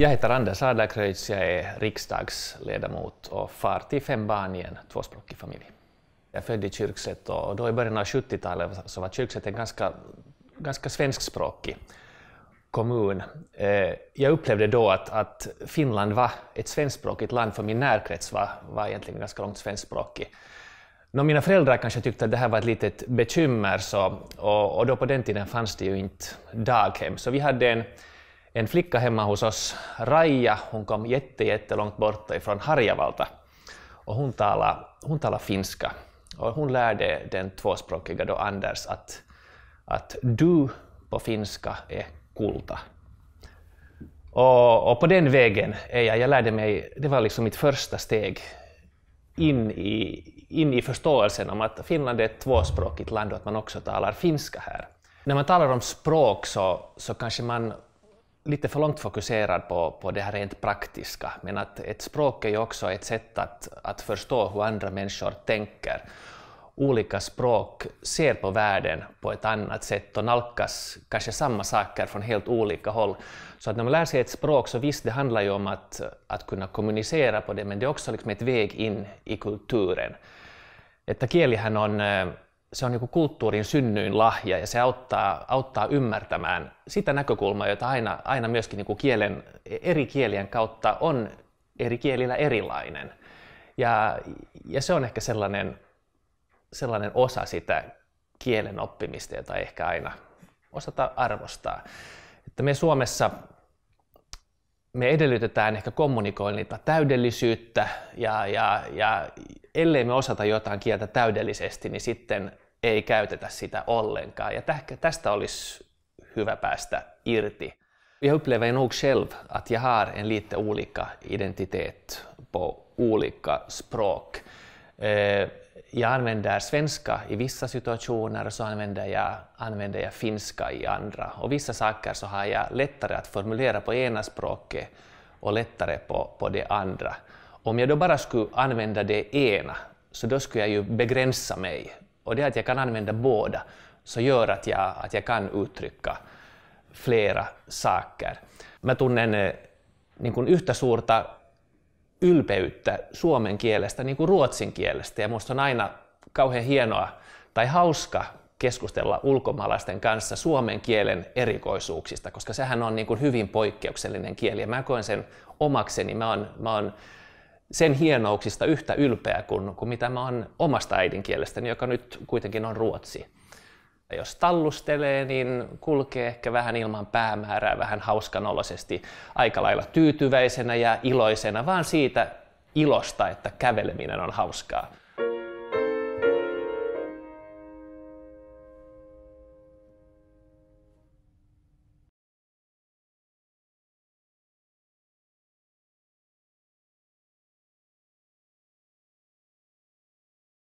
Jag heter Anders Adlercreutz, jag är riksdagsledamot och far till fem barn i en tvåspråkig familj. Jag föddes i Kyrkset och då i början av 70-talet så var Kyrkset en ganska, ganska svenskspråkig kommun. Eh, jag upplevde då att, att Finland var ett svenskspråkigt land, för min närkrets var, var egentligen ganska långt svenskspråkig. När mina föräldrar kanske tyckte att det här var ett litet bekymmer, så, och, och då på den tiden fanns det ju inte daghem, så vi hade en en flicka hemma hos oss, Raja, hon kom jätte, jätte långt borta ifrån Harjavalta. Och hon talade, hon talade finska. Och hon lärde den tvåspråkiga då Anders att, att du på finska är kulta. Och, och, på den vägen är jag, jag lärde mig, det var liksom mitt första steg in i, in i förståelsen om att Finland är ett tvåspråkigt land och att man också talar finska här. När man talar om språk så, så kanske man lite för långt fokuserad på, på det här rent praktiska, men att ett språk är ju också ett sätt att, att förstå hur andra människor tänker. Olika språk ser på världen på ett annat sätt och nalkas kanske samma saker från helt olika håll. Så att när man lär sig ett språk så visst, det handlar ju om att, att kunna kommunicera på det, men det är också liksom ett väg in i kulturen. Takieli har någon eh, se on niin kulttuurin synnyin lahja ja se auttaa, auttaa ymmärtämään sitä näkökulmaa, jota aina, aina myöskin niin kuin kielen, eri kielien kautta on eri kielillä erilainen. Ja, ja se on ehkä sellainen, sellainen osa sitä kielen oppimista, jota ehkä aina osata arvostaa. Että me Suomessa me edellytetään ehkä kommunikoinnilta täydellisyyttä ja, ja, ja ellei me osata jotain kieltä täydellisesti, niin sitten ei käytetä sitä ollenkaan. Ja tästä olisi hyvä päästä irti. Jag upplever nog själv att jag har en lite olika identitet på olika språk. Eh, jag använder svenska i vissa situationer och så använder jag, använder jag finska i andra. Och vissa saker så har jag lättare att formulera på ena språket och lättare på, på det andra. Om jag då bara skulle använda det ena, så då skulle jag ju begränsa mig. Och det att jag kan använda båda, så gör att jag, att jag kan uttrycka flera saker. Mä tunnen eh, niin kuin yhtä suurta ylpeyttä suomen kielestä niin kuin ruotsin kielestä, ja musta on aina kauhean hienoa tai hauska keskustella ulkomaalaisten kanssa suomen kielen erikoisuuksista, koska sehän on niin kuin hyvin poikkeuksellinen kieli, ja mä koen sen omakseni. Mä oon, mä oon sen hienouksista yhtä ylpeä kuin, kuin mitä mä oon omasta äidinkielestäni, joka nyt kuitenkin on ruotsi. Ja jos tallustelee, niin kulkee ehkä vähän ilman päämäärää, vähän hauskanoloisesti, aika lailla tyytyväisenä ja iloisena, vaan siitä ilosta, että käveleminen on hauskaa.